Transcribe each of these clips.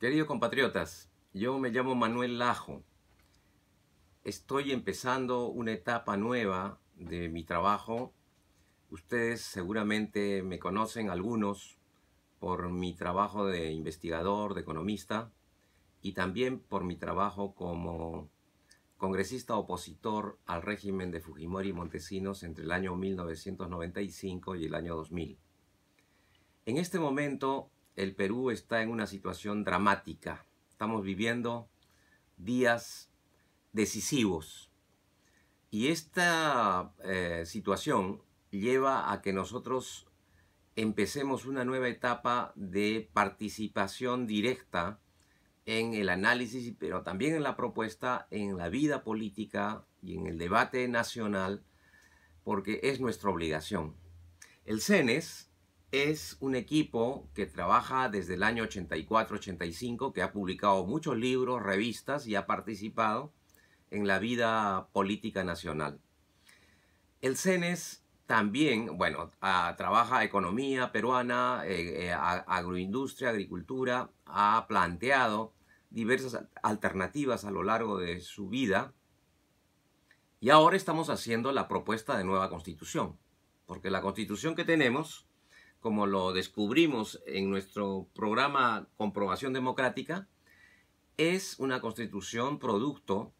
Queridos compatriotas, yo me llamo Manuel Lajo. Estoy empezando una etapa nueva de mi trabajo. Ustedes seguramente me conocen algunos por mi trabajo de investigador, de economista y también por mi trabajo como congresista opositor al régimen de Fujimori y Montesinos entre el año 1995 y el año 2000. En este momento el Perú está en una situación dramática. Estamos viviendo días decisivos. Y esta eh, situación lleva a que nosotros empecemos una nueva etapa de participación directa en el análisis, pero también en la propuesta, en la vida política y en el debate nacional, porque es nuestra obligación. El CENES, es un equipo que trabaja desde el año 84-85, que ha publicado muchos libros, revistas y ha participado en la vida política nacional. El CENES también, bueno, trabaja economía peruana, eh, eh, agroindustria, agricultura, ha planteado diversas alternativas a lo largo de su vida y ahora estamos haciendo la propuesta de nueva constitución, porque la constitución que tenemos como lo descubrimos en nuestro programa Comprobación Democrática, es una constitución producto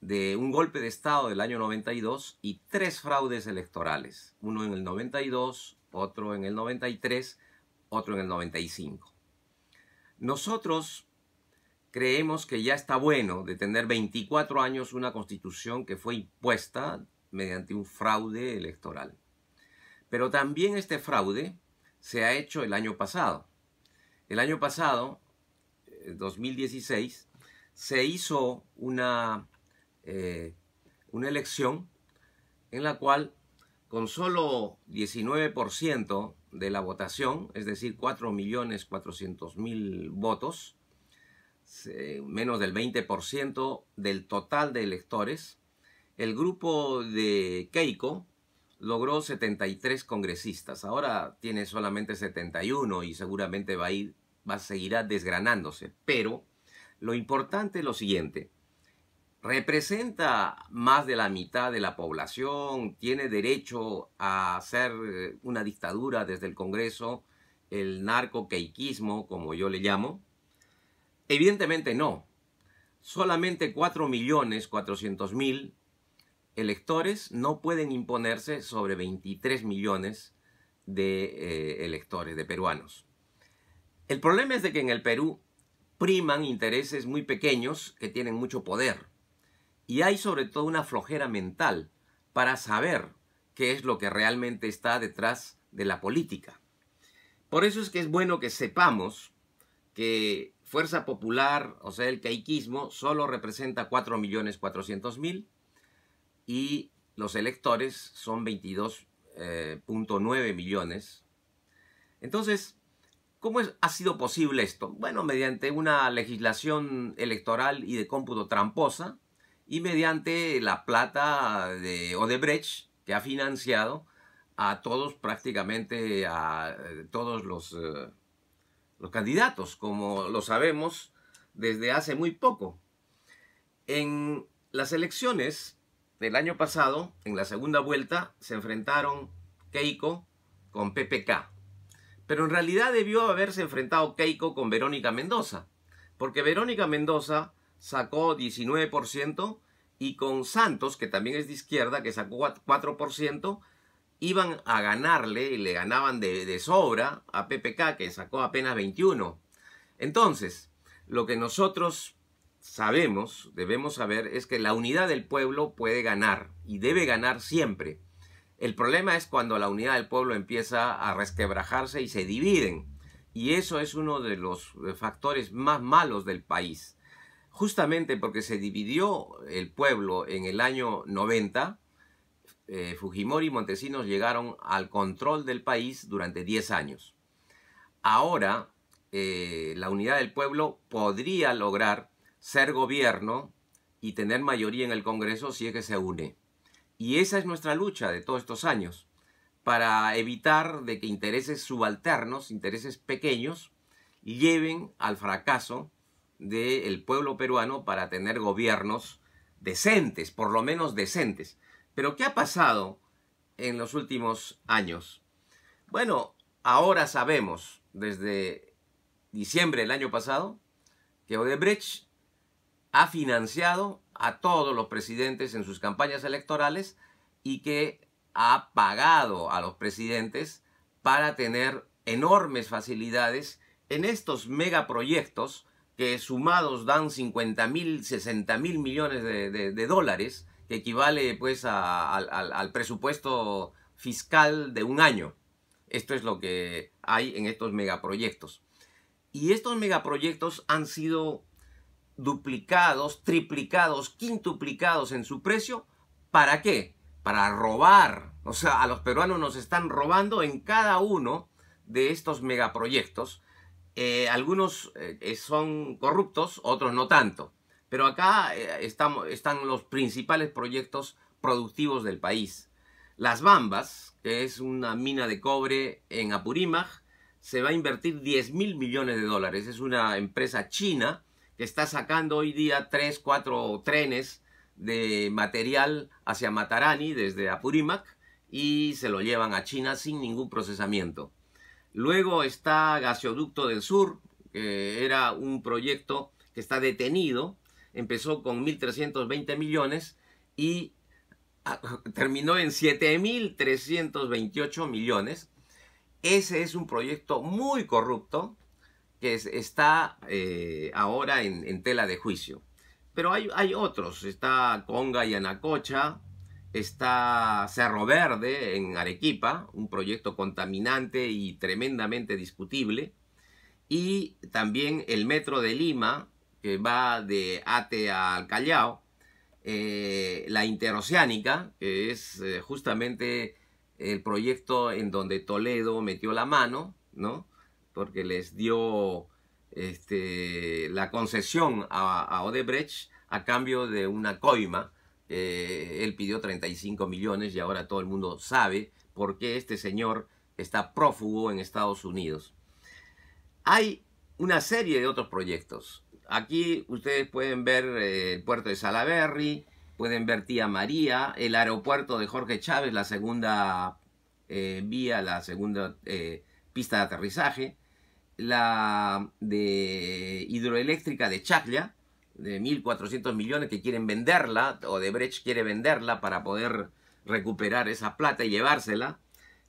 de un golpe de Estado del año 92 y tres fraudes electorales, uno en el 92, otro en el 93, otro en el 95. Nosotros creemos que ya está bueno de tener 24 años una constitución que fue impuesta mediante un fraude electoral. Pero también este fraude se ha hecho el año pasado. El año pasado, 2016, eh, se hizo una, eh, una elección en la cual con solo 19% de la votación, es decir, 4.400.000 votos, menos del 20% del total de electores, el grupo de Keiko logró 73 congresistas. Ahora tiene solamente 71 y seguramente va a ir, va, seguirá desgranándose. Pero lo importante es lo siguiente. Representa más de la mitad de la población, tiene derecho a hacer eh, una dictadura desde el Congreso, el narcoqueiquismo, como yo le llamo. Evidentemente no. Solamente 4.400.000 electores no pueden imponerse sobre 23 millones de eh, electores, de peruanos. El problema es de que en el Perú priman intereses muy pequeños que tienen mucho poder y hay sobre todo una flojera mental para saber qué es lo que realmente está detrás de la política. Por eso es que es bueno que sepamos que Fuerza Popular, o sea, el caiquismo, solo representa 4.400.000 y los electores son 22.9 eh, millones. Entonces, ¿cómo ha sido posible esto? Bueno, mediante una legislación electoral y de cómputo tramposa y mediante la plata de Odebrecht que ha financiado a todos prácticamente a eh, todos los, eh, los candidatos, como lo sabemos desde hace muy poco. En las elecciones del año pasado, en la segunda vuelta, se enfrentaron Keiko con PPK. Pero en realidad debió haberse enfrentado Keiko con Verónica Mendoza, porque Verónica Mendoza sacó 19% y con Santos, que también es de izquierda, que sacó 4%, iban a ganarle y le ganaban de, sobra a PPK, que sacó apenas 21%. Entonces, lo que nosotros sabemos, debemos saber, es que la unidad del pueblo puede ganar y debe ganar siempre. El problema es cuando la unidad del pueblo empieza a resquebrajarse y se dividen. Y eso es uno de los eh, factores más malos del país. Justamente porque se dividió el pueblo en el año 90, eh, Fujimori y Montesinos llegaron al control del país durante 10 años. Ahora, eh, la unidad del pueblo podría lograr ser gobierno y tener mayoría en el Congreso si es que se une. Y esa es nuestra lucha de todos estos años, para evitar de que intereses subalternos, intereses pequeños, lleven al fracaso del pueblo peruano para tener gobiernos decentes, por lo menos decentes. Pero ¿qué ha pasado en los últimos años? Bueno, ahora sabemos, desde diciembre del año pasado, que Odebrecht ha financiado a todos los presidentes en sus campañas electorales y que ha pagado a los presidentes para tener enormes facilidades en estos megaproyectos que sumados dan 50 mil, 60 mil millones de, dólares, que equivale pues al presupuesto fiscal de un año. Esto es lo que hay en estos megaproyectos. Y estos megaproyectos han sido duplicados, triplicados, quintuplicados en su precio. ¿Para qué? Para robar. O sea, a los peruanos nos están robando en cada uno de estos megaproyectos. Eh, algunos eh, eh, son corruptos, otros no tanto. Pero acá estamos, están los principales proyectos productivos del país. Las Bambas, que es una mina de cobre en Apurímac, se va a invertir 10 mil millones de dólares. Es una empresa china que está sacando hoy día tres, cuatro trenes de material hacia Matarani desde Apurímac y se lo llevan a China sin ningún procesamiento. Luego está Gaseoducto del Sur, que era un proyecto que está detenido, empezó con 1.320 millones y ah, terminó en 7.328 millones. Ese es un proyecto muy corrupto, que está eh, ahora en, tela de juicio. Pero hay, otros, está Conga y Anacocha, está Cerro Verde en Arequipa, un proyecto contaminante y tremendamente discutible, y también el Metro de Lima, que va de Ate al Callao, eh, la Interoceánica, que es eh, justamente el proyecto en donde Toledo metió la mano, ¿no? porque les dio este, la concesión a, Odebrecht a cambio de una coima. él pidió 35 millones y ahora todo el mundo sabe por qué este señor está prófugo en Estados Unidos. Hay una serie de otros proyectos. Aquí ustedes pueden ver eh, el puerto de Salaberry, pueden ver Tía María, el aeropuerto de Jorge Chávez, la segunda eh, vía, la segunda eh, pista de aterrizaje, la de hidroeléctrica de Chaclia, de 1.400 millones que quieren venderla, o de Brecht quiere venderla para poder recuperar esa plata y llevársela.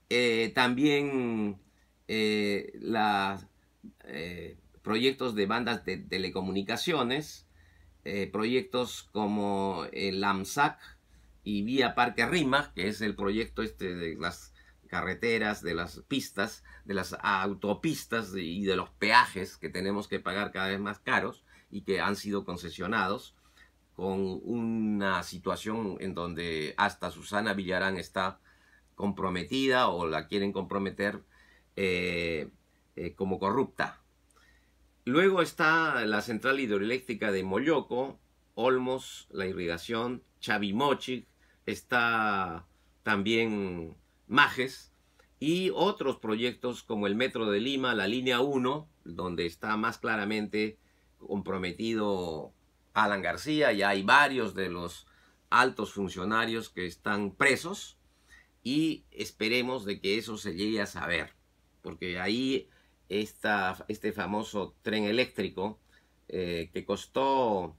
Eh, también eh, los eh, proyectos de bandas de telecomunicaciones, proyectos como el AMSAC y Vía Parque Rima, que es el proyecto este de las carreteras, de las pistas, de las autopistas y de los peajes que tenemos que pagar cada vez más caros y que han sido concesionados con una situación en donde hasta Susana Villarán está comprometida o la quieren comprometer eh, eh, como corrupta. Luego está la central hidroeléctrica de Moyoco, Olmos, la irrigación, Chavimochic, está también Majes, y otros proyectos como el Metro de Lima, la Línea 1, donde está más claramente comprometido Alan García, y hay varios de los altos funcionarios que están presos y esperemos de que eso se llegue a saber, porque ahí está este famoso tren eléctrico eh, que costó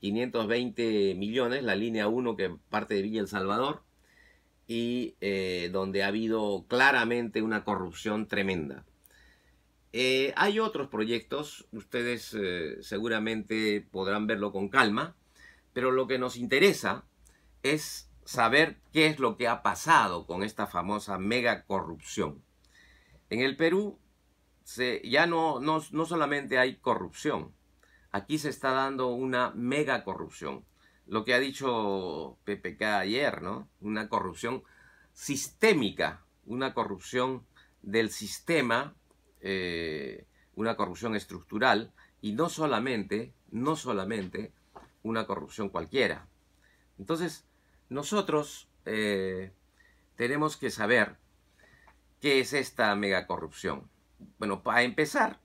520 eh, millones, la línea 1 que parte de Villa El Salvador, y eh, donde ha habido claramente una corrupción tremenda. Eh, hay otros proyectos, ustedes eh, seguramente podrán verlo con calma, pero lo que nos interesa es saber qué es lo que ha pasado con esta famosa mega corrupción. En el Perú ya no, no solamente hay corrupción, aquí se está dando una mega corrupción lo que ha dicho PPK ayer, ¿no? Una corrupción sistémica, una corrupción del sistema, eh, una corrupción estructural y no solamente, no solamente una corrupción cualquiera. Entonces, nosotros eh, tenemos que saber qué es esta megacorrupción. Bueno, para empezar,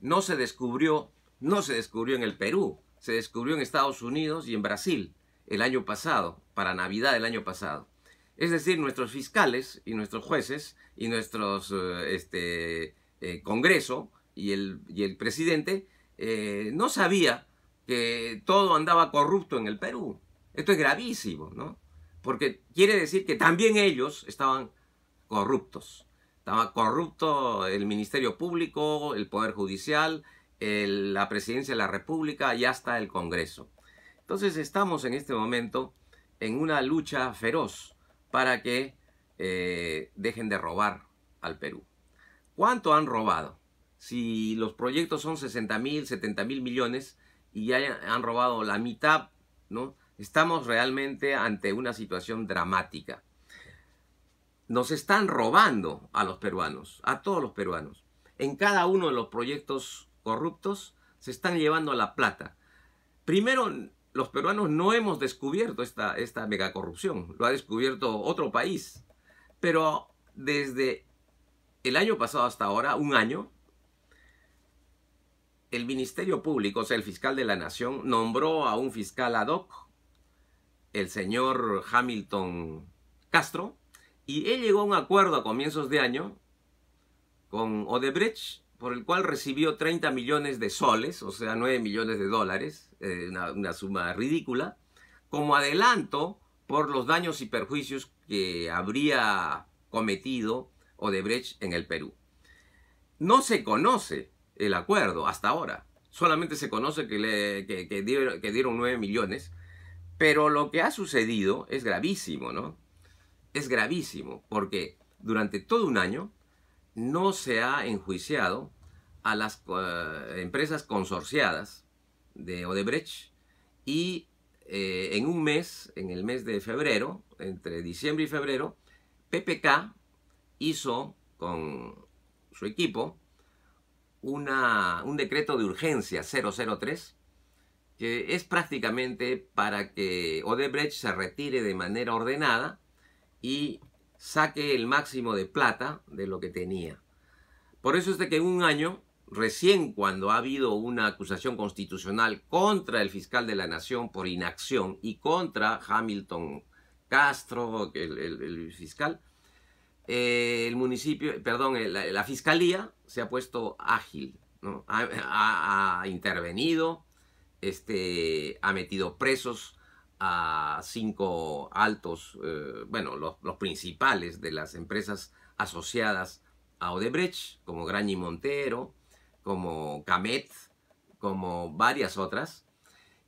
no se descubrió, no se descubrió en el Perú, se descubrió en Estados Unidos y en Brasil el año pasado, para Navidad del año pasado. Es decir, nuestros fiscales y nuestros jueces y nuestro eh, este, eh, Congreso y el, y el presidente eh, no sabía que todo andaba corrupto en el Perú. Esto es gravísimo, ¿no? Porque quiere decir que también ellos estaban corruptos. Estaba corrupto el Ministerio Público, el Poder Judicial, la presidencia de la República y hasta el Congreso. Entonces estamos en este momento en una lucha feroz para que eh, dejen de robar al Perú. ¿Cuánto han robado? Si los proyectos son 60 mil, 70 mil millones y ya han robado la mitad, ¿no? Estamos realmente ante una situación dramática. Nos están robando a los peruanos, a todos los peruanos. En cada uno de los proyectos corruptos se están llevando la plata. Primero, los peruanos no hemos descubierto esta, esta megacorrupción, lo ha descubierto otro país. Pero desde el año pasado hasta ahora, un año, el Ministerio Público, o sea, el fiscal de la Nación, nombró a un fiscal ad hoc, el señor Hamilton Castro, y él llegó a un acuerdo a comienzos de año con Odebrecht por el cual recibió 30 millones de soles, o sea, 9 millones de dólares, eh, una, suma ridícula, como adelanto por los daños y perjuicios que habría cometido Odebrecht en el Perú. No se conoce el acuerdo hasta ahora, solamente se conoce que, le, que dieron 9 millones, pero lo que ha sucedido es gravísimo, ¿no? Es gravísimo, porque durante todo un año no se ha enjuiciado a las eh, empresas consorciadas de Odebrecht y eh, en un mes, en el mes de febrero, entre diciembre y febrero, PPK hizo con su equipo un decreto de urgencia 003 que es prácticamente para que Odebrecht se retire de manera ordenada y saque el máximo de plata de lo que tenía. Por eso es de que en un año, recién cuando ha habido una acusación constitucional contra el fiscal de la Nación por inacción y contra Hamilton Castro, el, el, fiscal, eh, el municipio, perdón, eh, la, fiscalía se ha puesto ágil, ha, ha intervenido, este, ha metido presos a cinco altos, eh, bueno, los, principales de las empresas asociadas a Odebrecht, como granny Montero, como Camet, como varias otras.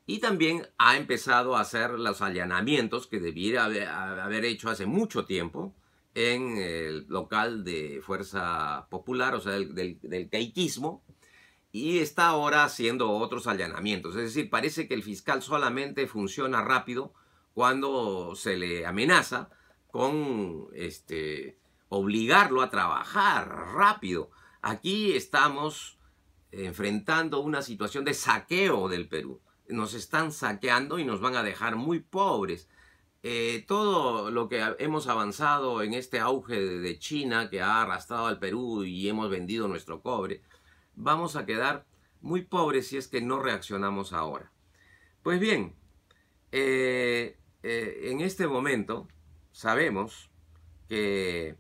Y también ha empezado a hacer los allanamientos que debiera haber, hecho hace mucho tiempo en el local de Fuerza Popular, o sea, del, del, del caiquismo, y está ahora haciendo otros allanamientos. Es decir, parece que el fiscal solamente funciona rápido cuando se le amenaza con este, obligarlo a trabajar rápido. Aquí estamos enfrentando una situación de saqueo del Perú. Nos están saqueando y nos van a dejar muy pobres. Eh, todo lo que hemos avanzado en este auge de China que ha arrastrado al Perú y hemos vendido nuestro cobre, vamos a quedar muy pobres si es que no reaccionamos ahora. Pues bien, eh, eh, en este momento sabemos que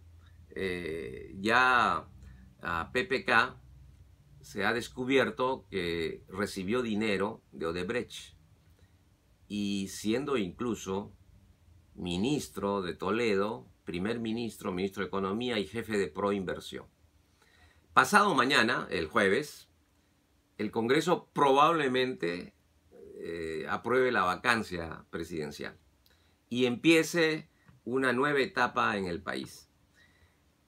eh, ya a PPK se ha descubierto que recibió dinero de Odebrecht y siendo incluso ministro de Toledo, primer ministro, ministro de Economía y jefe de Proinversión. Pasado mañana, el jueves, el Congreso probablemente eh, apruebe la vacancia presidencial y empiece una nueva etapa en el país.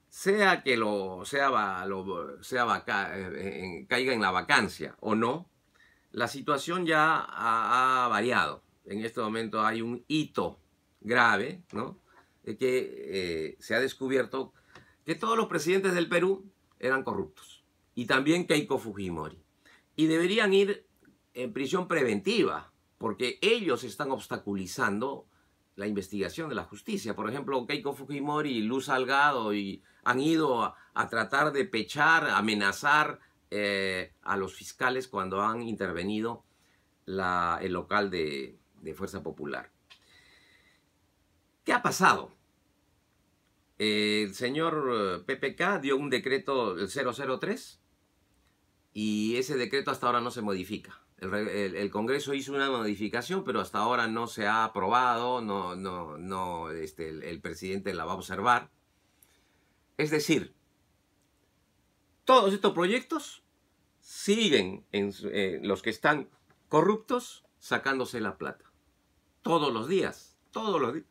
Sea que lo, sea, eh, caiga en la vacancia o no, la situación ya ha, variado. En este momento hay un hito grave, ¿no? que eh, se ha descubierto que todos los presidentes del Perú eran corruptos. Y también Keiko Fujimori. Y deberían ir en prisión preventiva, porque ellos están obstaculizando la investigación de la justicia. Por ejemplo, Keiko Fujimori y Luz Salgado y han ido a, tratar de pechar, amenazar eh, a los fiscales cuando han intervenido el local de Fuerza Popular. ¿Qué ha pasado? Eh, el señor eh, PPK dio un decreto, el 003, y ese decreto hasta ahora no se modifica. El, Congreso hizo una modificación, pero hasta ahora no se ha aprobado, no, no, no, este, el, presidente la va a observar. Es decir, todos estos proyectos siguen eh, los que están corruptos sacándose la plata. Todos los días, todos los días.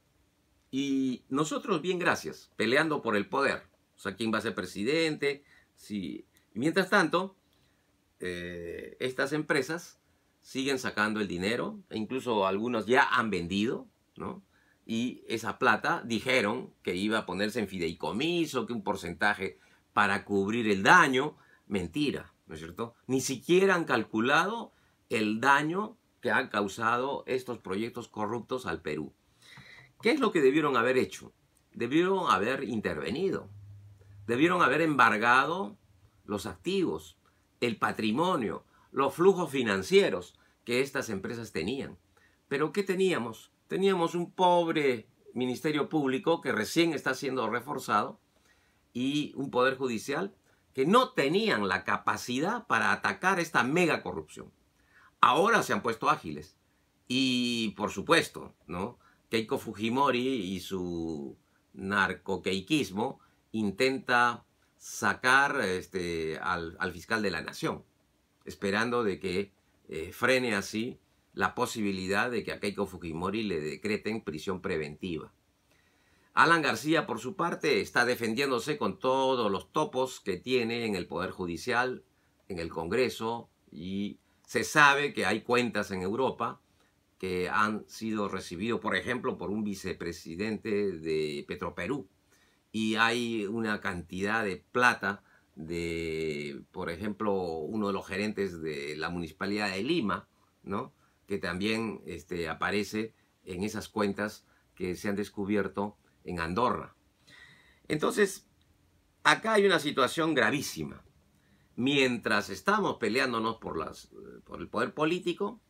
Y nosotros, bien, gracias, peleando por el poder. O sea, quién va a ser presidente. Si... mientras tanto, eh, estas empresas siguen sacando el dinero, e incluso algunos ya han vendido, ¿no? Y esa plata dijeron que iba a ponerse en fideicomiso, que un porcentaje para cubrir el daño. Mentira, ¿no es cierto? Ni siquiera han calculado el daño que han causado estos proyectos corruptos al Perú. ¿Qué es lo que debieron haber hecho? Debieron haber intervenido, debieron haber embargado los activos, el patrimonio, los flujos financieros que estas empresas tenían. Pero ¿qué teníamos? Teníamos un pobre Ministerio Público que recién está siendo reforzado y un Poder Judicial que no tenían la capacidad para atacar esta mega corrupción. Ahora se han puesto ágiles y por supuesto, ¿no? Keiko Fujimori y su narcoqueiquismo intenta sacar este, al, fiscal de la nación, esperando de que eh, frene así la posibilidad de que a Keiko Fujimori le decreten prisión preventiva. Alan García, por su parte, está defendiéndose con todos los topos que tiene en el Poder Judicial, en el Congreso, y se sabe que hay cuentas en Europa que han sido recibidos, por ejemplo, por un vicepresidente de Petroperú. Y hay una cantidad de plata de, por ejemplo, uno de los gerentes de la Municipalidad de Lima, ¿no? que también este, aparece en esas cuentas que se han descubierto en Andorra. Entonces, acá hay una situación gravísima. Mientras estamos peleándonos por, las, por el poder político,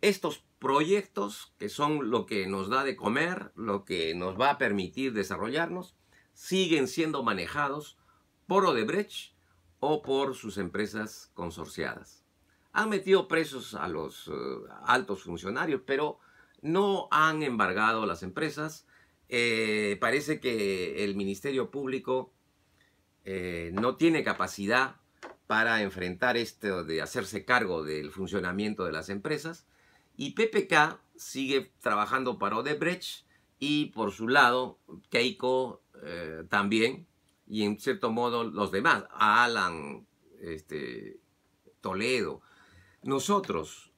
estos proyectos que son lo que nos da de comer, lo que nos va a permitir desarrollarnos, siguen siendo manejados por Odebrecht o por sus empresas consorciadas. Han metido presos a los eh, altos funcionarios, pero no han embargado las empresas. Eh, parece que el Ministerio Público eh, no tiene capacidad para enfrentar esto de hacerse cargo del funcionamiento de las empresas y PPK sigue trabajando para Odebrecht y por su lado Keiko eh, también y en cierto modo los demás, Alan, este, Toledo. Nosotros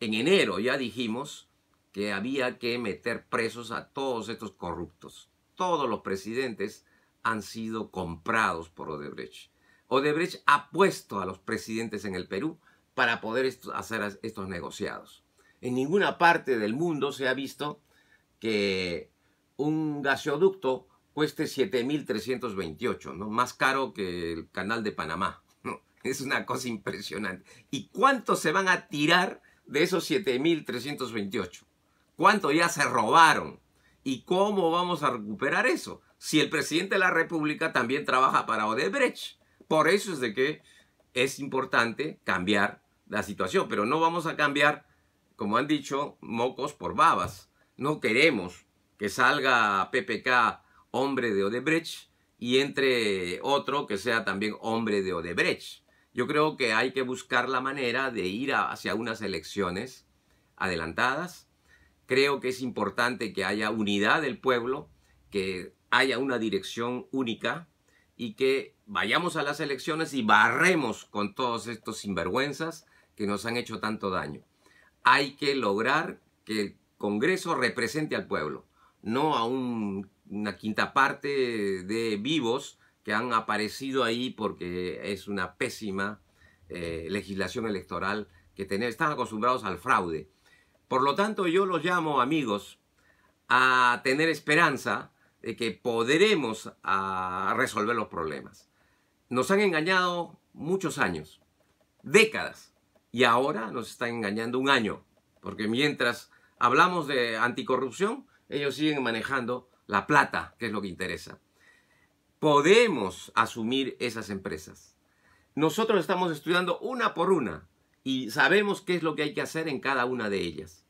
en enero ya dijimos que había que meter presos a todos estos corruptos. Todos los presidentes han sido comprados por Odebrecht. Odebrecht ha puesto a los presidentes en el Perú para poder hacer estos negociados. En ninguna parte del mundo se ha visto que un gasoducto cueste 7.328, ¿no? Más caro que el canal de Panamá. Es una cosa impresionante. ¿Y cuánto se van a tirar de esos 7.328? ¿Cuánto ya se robaron? ¿Y cómo vamos a recuperar eso? Si el presidente de la República también trabaja para Odebrecht. Por eso es de que es importante cambiar la situación, pero no vamos a cambiar como han dicho, mocos por babas. No queremos que salga PPK hombre de Odebrecht y entre otro que sea también hombre de Odebrecht. Yo creo que hay que buscar la manera de ir hacia unas elecciones adelantadas. Creo que es importante que haya unidad del pueblo, que haya una dirección única y que vayamos a las elecciones y barremos con todos estos sinvergüenzas que nos han hecho tanto daño hay que lograr que el Congreso represente al pueblo, no a una quinta parte de vivos que han aparecido ahí porque es una pésima eh, legislación electoral que tener, están acostumbrados al fraude. Por lo tanto, yo los llamo, amigos, a tener esperanza de que podremos resolver los problemas. Nos han engañado muchos años, décadas, y ahora nos están engañando un año, porque mientras hablamos de anticorrupción, ellos siguen manejando la plata, que es lo que interesa. Podemos asumir esas empresas. Nosotros estamos estudiando una por una y sabemos qué es lo que hay que hacer en cada una de ellas.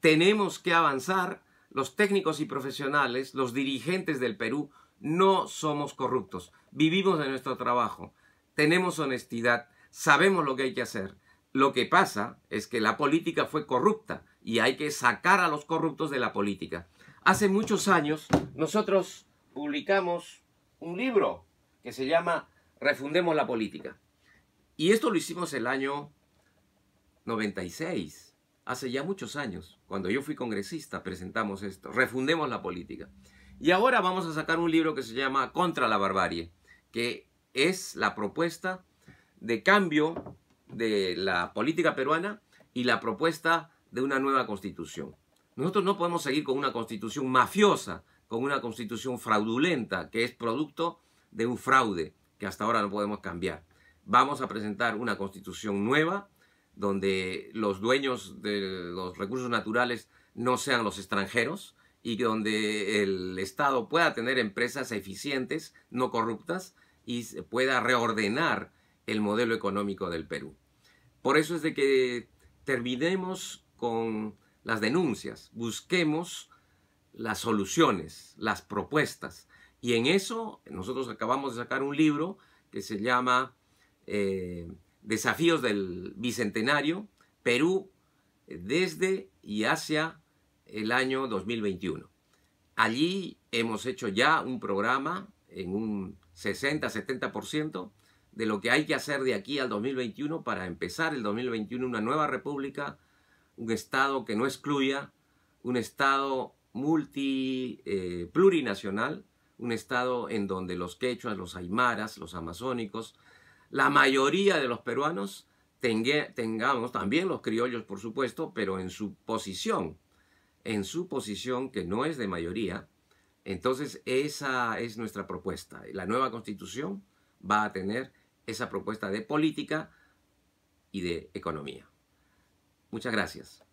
Tenemos que avanzar, los técnicos y profesionales, los dirigentes del Perú, no somos corruptos, vivimos de nuestro trabajo, tenemos honestidad, sabemos lo que hay que hacer lo que pasa es que la política fue corrupta y hay que sacar a los corruptos de la política. Hace muchos años nosotros publicamos un libro que se llama Refundemos la política. Y esto lo hicimos el año 96, hace ya muchos años. Cuando yo fui congresista presentamos esto, Refundemos la política. Y ahora vamos a sacar un libro que se llama Contra la barbarie, que es la propuesta de cambio de la política peruana y la propuesta de una nueva constitución. Nosotros no podemos seguir con una constitución mafiosa, con una constitución fraudulenta, que es producto de un fraude que hasta ahora no podemos cambiar. Vamos a presentar una constitución nueva, donde los dueños de los recursos naturales no sean los extranjeros y donde el Estado pueda tener empresas eficientes, no corruptas, y pueda reordenar el modelo económico del Perú. Por eso es de que terminemos con las denuncias, busquemos las soluciones, las propuestas. Y en eso nosotros acabamos de sacar un libro que se llama eh, Desafíos del Bicentenario, Perú eh, desde y hacia el año 2021. Allí hemos hecho ya un programa en un 60-70% de lo que hay que hacer de aquí al 2021 para empezar el 2021 una nueva república, un Estado que no excluya, un Estado multi, eh, plurinacional, un Estado en donde los quechuas, los aymaras, los amazónicos, la mayoría de los peruanos, tengamos también los criollos, por supuesto, pero en su posición, en su posición que no es de mayoría, entonces esa es nuestra propuesta. La nueva constitución va a tener esa propuesta de política y de economía. Muchas gracias.